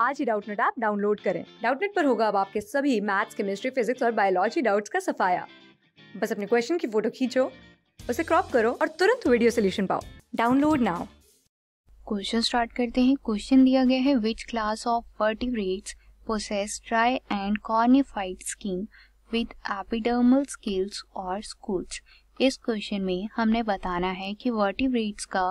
आज ही Doubtnut app download करें डाउटनेट पर होगा अब आपके सभी मैथ्स केमिस्ट्री फिजिक्स और बायोलॉजी डाउट्स का सफाया बस अपने क्वेश्चन की फोटो खींचो उसे क्रॉप करो और तुरंत वीडियो सोल्यूशन पाओ डाउनलोड नाउ क्वेश्चन स्टार्ट करते हैं क्वेश्चन दिया गया है which class of vertebrates possess dry and cornified skin with epidermal scales और स्कूल्स इस क्वेश्चन में हमने बताना है कि वर्टिब्रेट्स का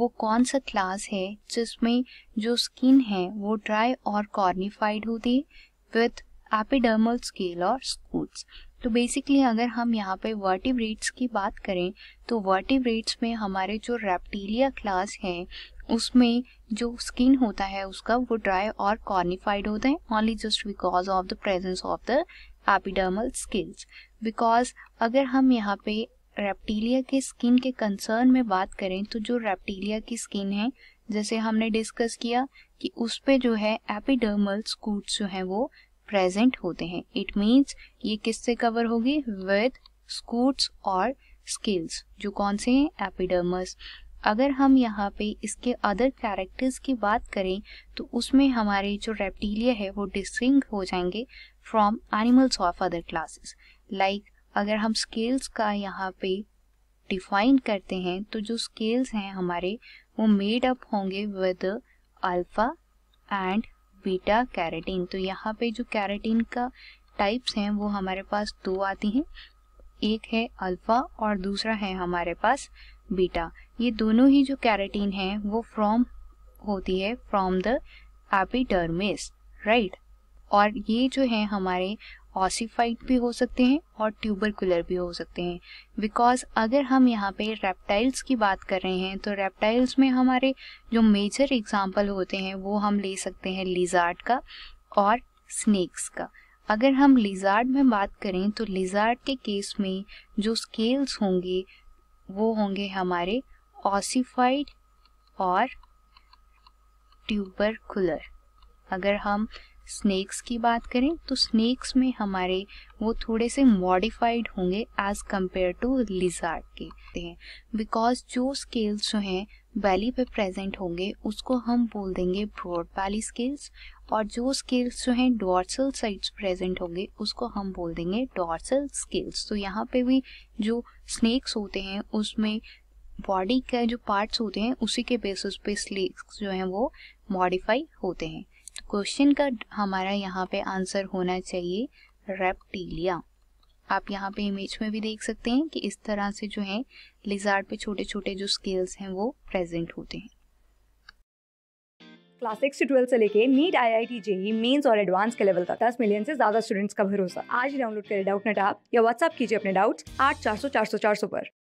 वो कौन सा क्लास है जिसमें जो स्किन है वो ड्राई और कॉर्निफाइड होती है विथ एपिडर्मल स्केल और स्कूट्स तो बेसिकली अगर हम यहाँ पे वर्टिब्रेट्स की बात करें तो वर्टिब्रेट्स में हमारे जो रेप्टीलिया क्लास है उसमें जो स्किन होता है उसका वो ड्राई और कॉर्निफाइड होता है only just because of the presence of the epidermal scales because अगर हम यहाँ पे रेप्टीलिया के स्किन के कंसर्न में बात करें तो जो रेप्टीलिया की स्किन है जैसे हमने डिस्कस किया कि उस पे जो है एपिडर्मल स्कूट्स जो है वो प्रेजेंट होते हैं इट मीन्स ये किससे कवर होगी विद स्कूट्स और स्किल्स जो कौन से हैं एपिडर्मस अगर हम यहाँ पे इसके अदर कैरेक्टर्स की बात करें तो उसमें हमारे जो रेप्टीलिया है वो डिस्टिंग हो जाएंगे from animals of other classes like अगर हम स्केल्स का यहाँ पे डिफाइन करते हैं तो जो स्केल्स हैं हमारे वो मेड अप होंगे with alpha and beta keratin तो यहाँ पे जो कैरेटीन का टाइप्स हैं वो हमारे पास दो आती हैं एक है अल्फ़ा और दूसरा है हमारे पास बीटा ये दोनों ही जो कैरेटीन है वो फ्रॉम होती है फ्रॉम द एपिडर्मिस राइट और ये जो है हमारे ऑसीफाइट भी हो सकते हैं और ट्यूबरकुलर भी हो सकते हैं बिकॉज अगर हम यहाँ पे रेप्टाइल्स की बात कर रहे हैं तो रेप्टाइल्स में हमारे जो मेजर एग्जाम्पल होते हैं वो हम ले सकते हैं लिजार्ड का और स्नेक्स का अगर हम लिजार्ड में बात करें तो लिजार्ड के केस में जो स्केल्स होंगे वो होंगे हमारे ऑसीफाइड और ट्यूबरकुलर अगर हम स्नेक्स की बात करें तो स्नेक्स में हमारे वो थोड़े से मॉडिफाइड होंगे एज कम्पेयर टू लिजार्ड के हैं बिकॉज जो स्केल्स जो हैं वैली पे प्रेजेंट होंगे उसको हम बोल देंगे ब्रॉड वैली स्केल्स और जो स्केल्स जो हैं डॉर्सल साइड्स प्रेजेंट होंगे उसको हम बोल देंगे डॉर्सल स्केल्स तो यहाँ पे भी जो स्नेक्स होते हैं उसमें बॉडी के जो पार्ट्स होते हैं उसी के बेसिस पे स्नेक्स जो हैं वो मॉडिफाई होते हैं क्वेश्चन का हमारा यहाँ पे आंसर होना चाहिए रेप्टीलिया आप यहाँ पे इमेज में भी देख सकते हैं कि इस तरह से जो है लिजार्ड पे छोटे छोटे जो स्केल्स हैं वो प्रेजेंट होते हैं क्लास सिक्स से से लेके NEET I I T JEE mains और एडवांस के लेवल तक दस मिलियन से ज्यादा स्टूडेंट्स का भरोसा आज डाउनलोड करें डाउट नेट आप या व्हाट्सअप कीजिए अपने डाउट्स आठ चार सौ चार सौ चार सौ पर